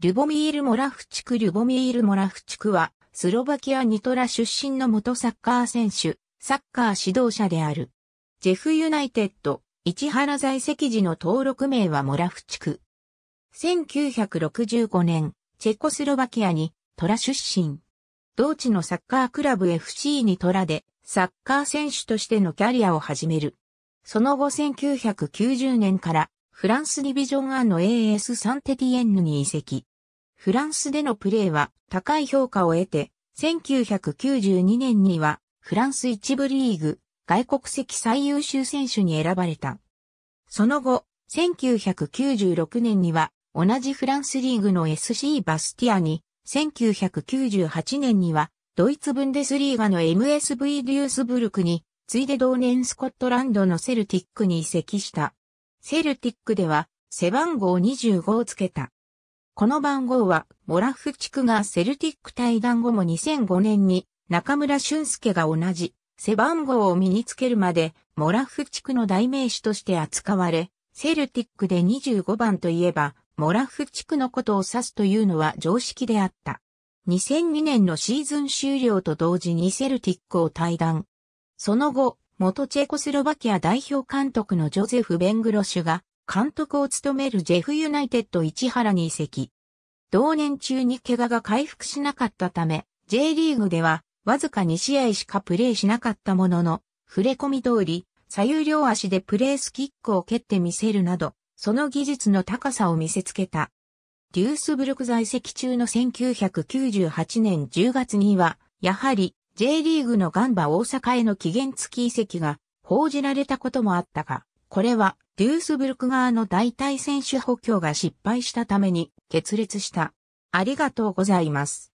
リュボミール・モラフチク・リュボミール・モラフチクは、スロバキア・ニトラ出身の元サッカー選手、サッカー指導者である。ジェフ・ユナイテッド、市原在籍時の登録名はモラフチク。1965年、チェコスロバキアにトラ出身。同地のサッカークラブ FC にトラで、サッカー選手としてのキャリアを始める。その後1990年からフランスディビジョン A の AS サンテティエンヌに移籍。フランスでのプレーは高い評価を得て、1992年にはフランス一部リーグ外国籍最優秀選手に選ばれた。その後、1996年には同じフランスリーグの SC バスティアに、1998年にはドイツブンデスリーガの MSV デュースブルクに、ついで同年スコットランドのセルティックに移籍した。セルティックでは背番号25をつけた。この番号はモラフ地区がセルティック対談後も2005年に中村俊介が同じ背番号を身につけるまでモラフ地区の代名詞として扱われ、セルティックで25番といえばモラフ地区のことを指すというのは常識であった。2002年のシーズン終了と同時にセルティックを退団。その後、元チェコスロバキア代表監督のジョゼフ・ベングロシュが監督を務めるジェフユナイテッド市原に移籍。同年中に怪我が回復しなかったため、J リーグではわずか2試合しかプレーしなかったものの、触れ込み通り、左右両足でプレースキックを蹴ってみせるなど、その技術の高さを見せつけた。デュースブルク在籍中の1998年10月には、やはり J リーグのガンバ大阪への期限付き移籍が報じられたこともあったが、これはデュースブルク側の代替選手補強が失敗したために決裂した。ありがとうございます。